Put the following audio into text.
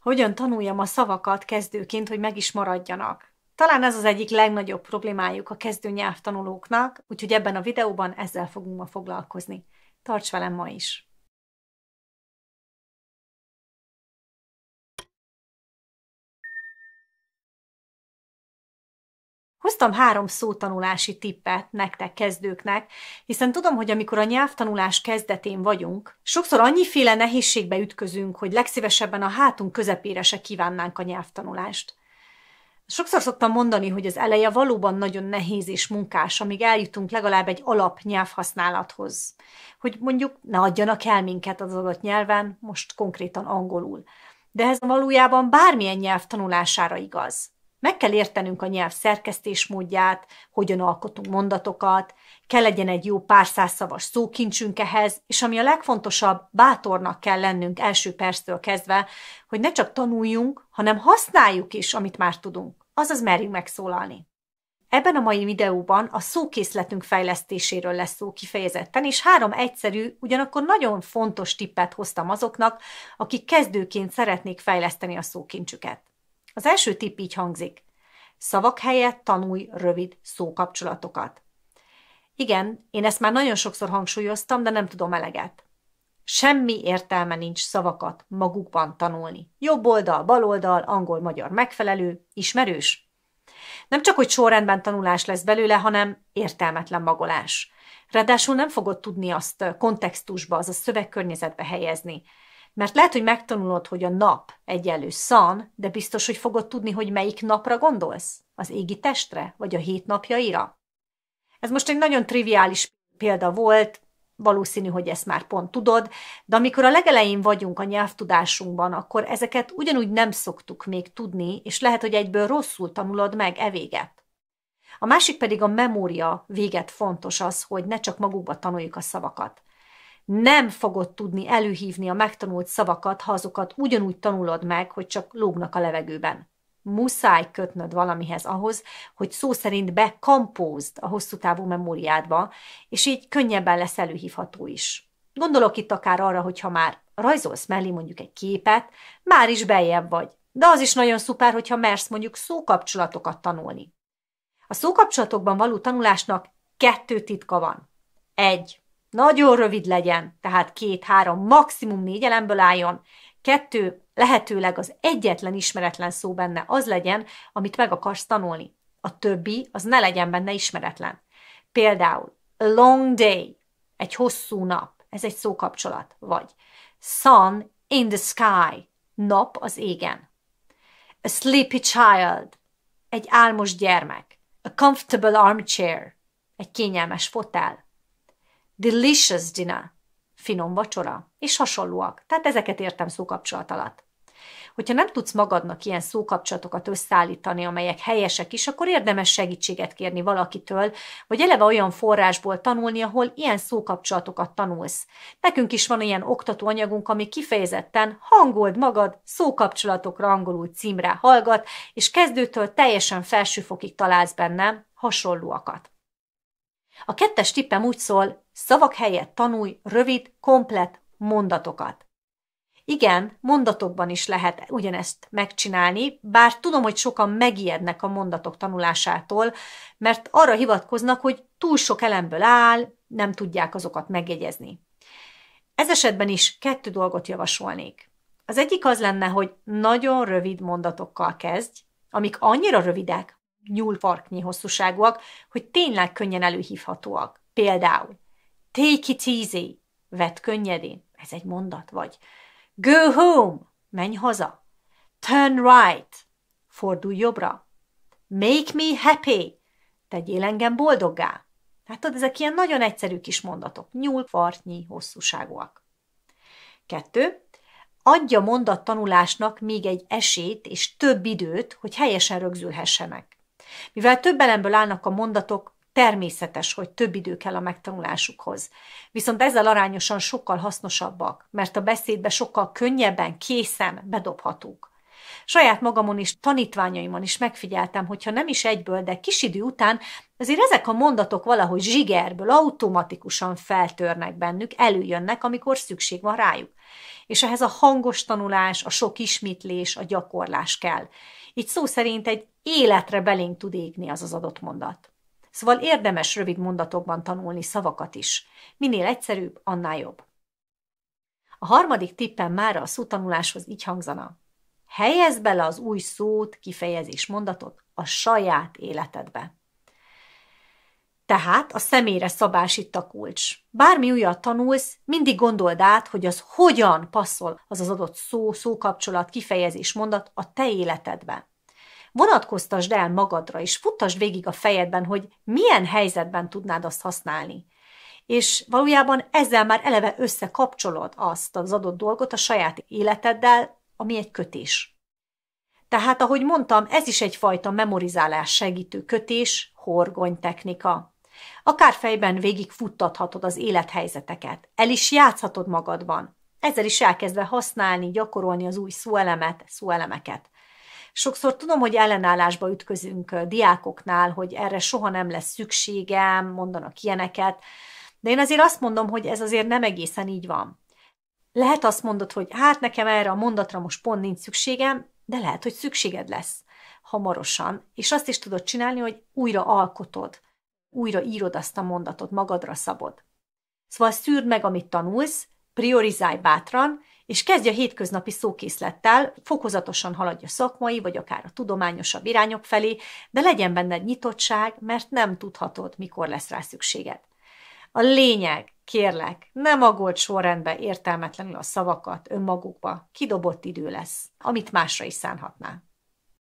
Hogyan tanuljam a szavakat kezdőként, hogy meg is maradjanak? Talán ez az egyik legnagyobb problémájuk a kezdő nyelvtanulóknak, úgyhogy ebben a videóban ezzel fogunk ma foglalkozni. Tarts velem ma is! Hoztam három szótanulási tippet nektek kezdőknek, hiszen tudom, hogy amikor a nyelvtanulás kezdetén vagyunk, sokszor annyiféle nehézségbe ütközünk, hogy legszívesebben a hátunk közepére se kívánnánk a nyelvtanulást. Sokszor szoktam mondani, hogy az eleje valóban nagyon nehéz és munkás, amíg eljutunk legalább egy alap nyelvhasználathoz. Hogy mondjuk ne adjanak el minket az adott nyelven, most konkrétan angolul. De ez valójában bármilyen nyelv tanulására igaz. Meg kell értenünk a nyelv szerkesztésmódját, hogyan alkotunk mondatokat, kell legyen egy jó pár szavas szókincsünk ehhez, és ami a legfontosabb, bátornak kell lennünk első perctől kezdve, hogy ne csak tanuljunk, hanem használjuk is, amit már tudunk, azaz merjünk megszólalni. Ebben a mai videóban a szókészletünk fejlesztéséről lesz szó kifejezetten, és három egyszerű, ugyanakkor nagyon fontos tippet hoztam azoknak, akik kezdőként szeretnék fejleszteni a szókincsüket. Az első tipp így hangzik. Szavak helyett tanulj rövid szókapcsolatokat. Igen, én ezt már nagyon sokszor hangsúlyoztam, de nem tudom eleget. Semmi értelme nincs szavakat magukban tanulni. Jobb oldal, bal oldal, angol-magyar megfelelő, ismerős. Nem csak, hogy sorrendben tanulás lesz belőle, hanem értelmetlen magolás. Ráadásul nem fogod tudni azt kontextusba, a szövegkörnyezetbe helyezni. Mert lehet, hogy megtanulod, hogy a nap egyenlő szan, de biztos, hogy fogod tudni, hogy melyik napra gondolsz? Az égi testre, vagy a hét napjaira? Ez most egy nagyon triviális példa volt, valószínű, hogy ezt már pont tudod, de amikor a legelején vagyunk a nyelvtudásunkban, akkor ezeket ugyanúgy nem szoktuk még tudni, és lehet, hogy egyből rosszul tanulod meg e véget. A másik pedig a memória véget fontos az, hogy ne csak magukba tanuljuk a szavakat, nem fogod tudni előhívni a megtanult szavakat, ha azokat ugyanúgy tanulod meg, hogy csak lógnak a levegőben. Muszáj kötnöd valamihez ahhoz, hogy szó szerint bekampózd a hosszú távú memóriádba, és így könnyebben lesz előhívható is. Gondolok itt akár arra, hogy ha már rajzolsz mellé mondjuk egy képet, már is beljebb vagy. De az is nagyon szuper, hogyha mersz mondjuk szókapcsolatokat tanulni. A szókapcsolatokban való tanulásnak kettő titka van. Egy nagyon rövid legyen, tehát két-három, maximum négy elemből álljon. Kettő, lehetőleg az egyetlen ismeretlen szó benne az legyen, amit meg akarsz tanulni. A többi az ne legyen benne ismeretlen. Például a long day, egy hosszú nap, ez egy szókapcsolat, vagy sun in the sky, nap az égen. A sleepy child, egy álmos gyermek. A comfortable armchair, egy kényelmes fotel delicious dinner, finom vacsora, és hasonlóak. Tehát ezeket értem szókapcsolat alatt. Hogyha nem tudsz magadnak ilyen szókapcsolatokat összeállítani, amelyek helyesek is, akkor érdemes segítséget kérni valakitől, vagy eleve olyan forrásból tanulni, ahol ilyen szókapcsolatokat tanulsz. Nekünk is van ilyen oktatóanyagunk, ami kifejezetten hangold magad szókapcsolatokra angolul címre hallgat, és kezdőtől teljesen felsőfokig találsz benne hasonlóakat. A kettes tippem úgy szól, szavak helyett tanulj rövid, komplet mondatokat. Igen, mondatokban is lehet ugyanezt megcsinálni, bár tudom, hogy sokan megijednek a mondatok tanulásától, mert arra hivatkoznak, hogy túl sok elemből áll, nem tudják azokat megjegyezni. Ez esetben is kettő dolgot javasolnék. Az egyik az lenne, hogy nagyon rövid mondatokkal kezdj, amik annyira rövidek, nyúlvarknyi hosszúságúak, hogy tényleg könnyen előhívhatóak. Például, take it easy, vedd könnyedén, ez egy mondat, vagy go home, menj haza, turn right, fordulj jobbra, make me happy, tegyél engem boldoggá. Hát tudod, ezek ilyen nagyon egyszerű kis mondatok, nyúlvartnyi hosszúságúak. Kettő, adja tanulásnak még egy esét és több időt, hogy helyesen rögzülhessenek. Mivel több elemből állnak a mondatok, természetes, hogy több idő kell a megtanulásukhoz. Viszont ezzel arányosan sokkal hasznosabbak, mert a beszédbe sokkal könnyebben, készen bedobhatók. Saját magamon is, tanítványaimon is megfigyeltem, hogyha nem is egyből, de kis idő után azért ezek a mondatok valahogy zsigerből automatikusan feltörnek bennük, előjönnek, amikor szükség van rájuk. És ehhez a hangos tanulás, a sok ismétlés, a gyakorlás kell. Így szó szerint egy életre belénk tud égni az az adott mondat. Szóval érdemes rövid mondatokban tanulni szavakat is. Minél egyszerűbb, annál jobb. A harmadik tippem már a szótanuláshoz így hangzana. Helyezd bele az új szót, kifejezés, mondatot a saját életedbe. Tehát a személyre szabás itt a kulcs. Bármi újat tanulsz, mindig gondold át, hogy az hogyan passzol az az adott szó, szókapcsolat, kifejezés, mondat a te életedbe vonatkoztasd el magadra, és futtasd végig a fejedben, hogy milyen helyzetben tudnád azt használni. És valójában ezzel már eleve összekapcsolod azt az adott dolgot a saját életeddel, ami egy kötés. Tehát, ahogy mondtam, ez is egyfajta memorizálás segítő kötés, horgony technika. Akár fejben végig futtathatod az élethelyzeteket, el is játszhatod magadban, ezzel is elkezdve használni, gyakorolni az új szóelemet, szóelemeket. Sokszor tudom, hogy ellenállásba ütközünk diákoknál, hogy erre soha nem lesz szükségem, mondanak ilyeneket, de én azért azt mondom, hogy ez azért nem egészen így van. Lehet azt mondod, hogy hát nekem erre a mondatra most pont nincs szükségem, de lehet, hogy szükséged lesz hamarosan, és azt is tudod csinálni, hogy újra alkotod, újra írod azt a mondatot, magadra szabod. Szóval szűrd meg, amit tanulsz, priorizálj bátran, és kezdje a hétköznapi szókészlettel, fokozatosan haladja szakmai, vagy akár a tudományosabb irányok felé, de legyen benned nyitottság, mert nem tudhatod, mikor lesz rá szükséged. A lényeg, kérlek, ne magold sorrendbe értelmetlenül a szavakat önmagukba, kidobott idő lesz, amit másra is szánhatnál.